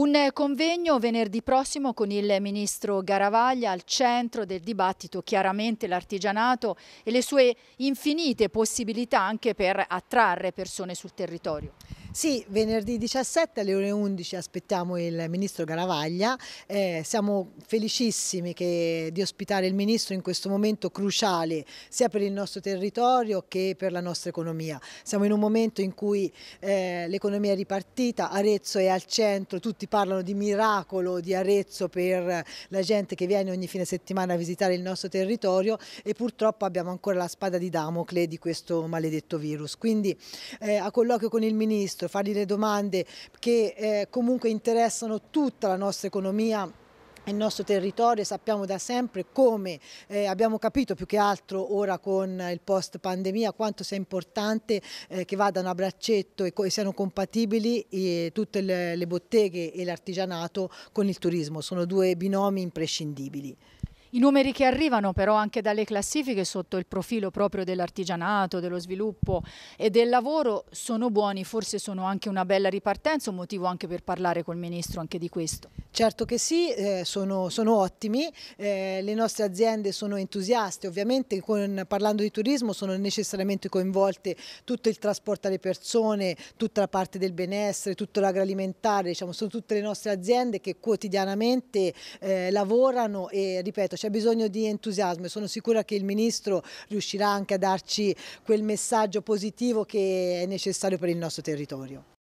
Un convegno venerdì prossimo con il ministro Garavaglia al centro del dibattito chiaramente l'artigianato e le sue infinite possibilità anche per attrarre persone sul territorio. Sì, venerdì 17 alle ore 11 aspettiamo il Ministro Garavaglia, eh, siamo felicissimi che, di ospitare il Ministro in questo momento cruciale sia per il nostro territorio che per la nostra economia. Siamo in un momento in cui eh, l'economia è ripartita, Arezzo è al centro, tutti parlano di miracolo di Arezzo per la gente che viene ogni fine settimana a visitare il nostro territorio e purtroppo abbiamo ancora la spada di Damocle di questo maledetto virus. Quindi eh, a colloquio con il Ministro nostro, fargli le domande che eh, comunque interessano tutta la nostra economia il nostro territorio sappiamo da sempre come eh, abbiamo capito più che altro ora con il post pandemia quanto sia importante eh, che vadano a braccetto e, e siano compatibili eh, tutte le, le botteghe e l'artigianato con il turismo, sono due binomi imprescindibili. I numeri che arrivano però anche dalle classifiche sotto il profilo proprio dell'artigianato, dello sviluppo e del lavoro sono buoni, forse sono anche una bella ripartenza, un motivo anche per parlare col Ministro anche di questo. Certo che sì, eh, sono, sono, ottimi, eh, le nostre aziende sono entusiaste, ovviamente con, parlando di turismo sono necessariamente coinvolte tutto il trasporto alle persone, tutta la parte del benessere, tutto l'agroalimentare, diciamo, sono tutte le nostre aziende che quotidianamente eh, lavorano e ripeto c'è bisogno di entusiasmo e sono sicura che il Ministro riuscirà anche a darci quel messaggio positivo che è necessario per il nostro territorio.